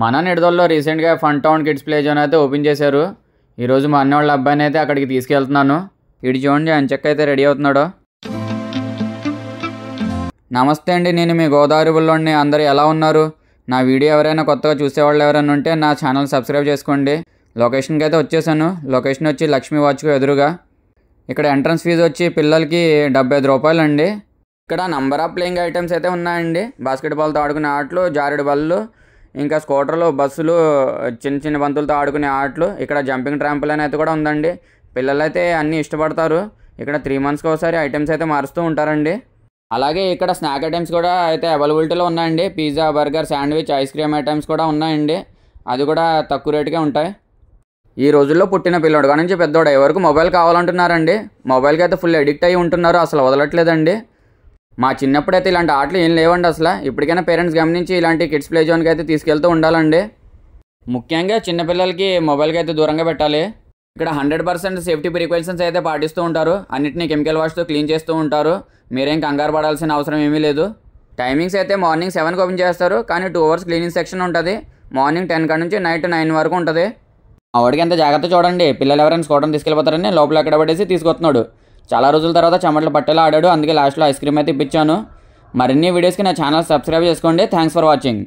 మన నిడదల్లో రీసెంట్గా fun town kids play zone అయితే ఓపెన్ చేశారు ఈరోజు మా అన్నవాళ్ళ అబ్బాయిని అయితే అక్కడికి తీసుకెళ్తున్నాను ఇటు చూడండి చెక్క అయితే రెడీ అవుతున్నాడు నమస్తే అండి నేను మీ గోదావరి బుల్లోని అందరు ఎలా ఉన్నారు నా వీడియో ఎవరైనా కొత్తగా చూసేవాళ్ళు ఎవరైనా ఉంటే నా ఛానల్ సబ్స్క్రైబ్ చేసుకోండి లొకేషన్కి అయితే వచ్చేసాను లొకేషన్ వచ్చి లక్ష్మీ వాచ్కు ఎదురుగా ఇక్కడ ఎంట్రన్స్ ఫీజు వచ్చి పిల్లలకి డెబ్బై ఐదు రూపాయలు అండి ఇక్కడ నంబర్ ఆఫ్ ప్లేయింగ్ ఐటమ్స్ అయితే ఉన్నాయండి బాస్కెట్బాల్తో ఆడుకునే ఆటలు జారుడు బళ్ళు ఇంకా స్కూటర్లు బస్సులు చిన్న చిన్న బంతులతో ఆడుకునే ఆటలు ఇక్కడ జంపింగ్ ట్రాంపులు అనేది కూడా ఉందండి పిల్లలు అయితే అన్నీ ఇష్టపడతారు ఇక్కడ త్రీ మంత్స్కి ఒకసారి ఐటమ్స్ అయితే మారుస్తూ ఉంటారండి అలాగే ఇక్కడ స్నాక్ ఐటమ్స్ కూడా అయితే అవైలబిలిటీలో ఉన్నాయండి pizza burger sandwich ice cream items కూడా ఉన్నాయండి అది కూడా తక్కువ రేటుకే ఉంటాయి ఈ రోజుల్లో పుట్టిన పిల్లడు నుంచి పెద్దోడు ఎవరికి మొబైల్ కావాలంటున్నారండి మొబైల్కి అయితే ఫుల్ ఎడిక్ట్ అయ్యి ఉంటున్నారు అసలు వదలట్లేదండి మా చిన్నప్పుడు అయితే ఇలాంటి ఆటలు ఏం లేవండి అసలు ఇప్పటికైనా పేరెంట్స్ గమనించి ఇలాంటి కిడ్స్ ప్లే జోన్కి అయితే తీసుకెళ్తూ ఉండాలండి ముఖ్యంగా చిన్నపిల్లలకి మొబైల్కి అయితే దూరంగా పెట్టాలి ఇక్కడ హండ్రెడ్ పర్సెంట్ సేఫ్టీ ప్రికాషన్స్ అయితే పాటిస్తూ ఉంటారు అన్నింటినీ కెమికల్ వాష్తో క్లీన్ చేస్తూ ఉంటారు మీరేం కంగారు పడాల్సిన అవసరం ఏమీ లేదు టైమింగ్స్ అయితే మార్నింగ్ సెవెన్కి ఓపెన్ చేస్తారు కానీ టూ అవర్స్ క్లీనింగ్ సెక్షన్ ఉంటుంది మార్నింగ్ టెన్ కాడ నుంచి నైట్ నైన్ వరకు ఉంటుంది ఆవిడకి ఎంత జాగ్రత్త చూడండి పిల్లలు ఎవరైనా స్కోటం తీసుకెళ్ళిపోతారని లోపల ఎక్కడ పడేసి తీసుకొస్తున్నాడు చాలా రోజుల తర్వాత చెమటలు పట్టేలా ఆడాడు అందుకే లాస్ట్లో ఐస్ క్రీమ్ అయితే ఇప్పించాను మరిన్ని వీడియోస్కి నా ఛానల్ సబ్స్క్రైబ్ చేసుకోండి థ్యాంక్స్ ఫర్ వాచింగ్